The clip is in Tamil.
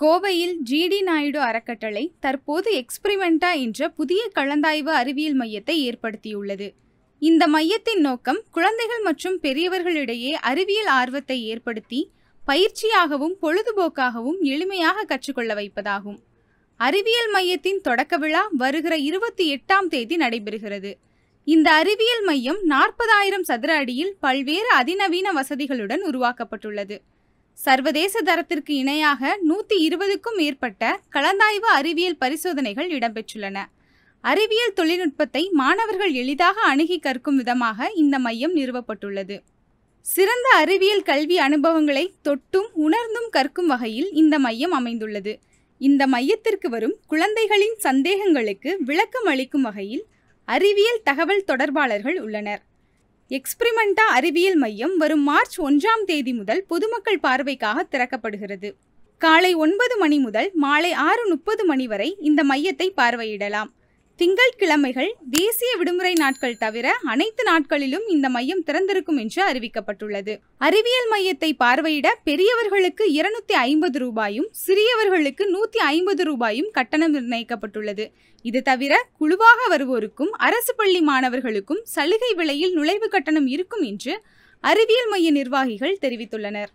கோவையில் ஜிடி நாயுடு அறக்கட்டளை தற்போது எக்ஸ்பிரிமெண்டா என்ற புதிய கலந்தாய்வு அறிவியல் மையத்தை ஏற்படுத்தியுள்ளது இந்த மையத்தின் நோக்கம் குழந்தைகள் மற்றும் பெரியவர்களிடையே அறிவியல் ஆர்வத்தை ஏற்படுத்தி பயிற்சியாகவும் பொழுதுபோக்காகவும் எளிமையாக கற்றுக்கொள்ள வைப்பதாகும் அறிவியல் மையத்தின் தொடக்க விழா வருகிற இருபத்தி எட்டாம் தேதி நடைபெறுகிறது இந்த அறிவியல் மையம் நாற்பதாயிரம் சதுர அடியில் பல்வேறு அதிநவீன வசதிகளுடன் உருவாக்கப்பட்டுள்ளது சர்வதேச தரத்திற்கு இணையாக நூத்தி இருபதுக்கும் மேற்பட்ட கலந்தாய்வு அறிவியல் பரிசோதனைகள் இடம்பெற்றுள்ளன அறிவியல் தொழில்நுட்பத்தை மாணவர்கள் எளிதாக அணுகி கற்கும் விதமாக இந்த மையம் நிறுவப்பட்டுள்ளது சிறந்த அறிவியல் கல்வி அனுபவங்களை தொட்டும் உணர்ந்தும் கற்கும் வகையில் இந்த மையம் அமைந்துள்ளது இந்த மையத்திற்கு வரும் குழந்தைகளின் சந்தேகங்களுக்கு விளக்கம் அளிக்கும் வகையில் அறிவியல் தகவல் தொடர்பாளர்கள் உள்ளனர் எக்ஸ்பிரிமெண்டா அறிவியல் மையம் வரும் மார்ச் ஒன்றாம் தேதி முதல் பொதுமக்கள் பார்வைக்காக திறக்கப்படுகிறது காலை ஒன்பது மணி முதல் மாலை ஆறு முப்பது மணி வரை இந்த மையத்தை பார்வையிடலாம் திங்கட்கிழமைகள் தேசிய விடுமுறை நாட்கள் தவிர அனைத்து நாட்களிலும் இந்த மையம் திறந்திருக்கும் என்று அறிவிக்கப்பட்டுள்ளது அறிவியல் மையத்தை பார்வையிட பெரியவர்களுக்கு இருநூத்தி ஐம்பது ரூபாயும் சிறியவர்களுக்கு நூத்தி ஐம்பது ரூபாயும் கட்டணம் நிர்ணயிக்கப்பட்டுள்ளது இது தவிர குழுவாக வருவோருக்கும் அரசு பள்ளி மாணவர்களுக்கும் சலுகை விலையில் நுழைவு கட்டணம் இருக்கும் என்று அறிவியல் மைய நிர்வாகிகள் தெரிவித்துள்ளனர்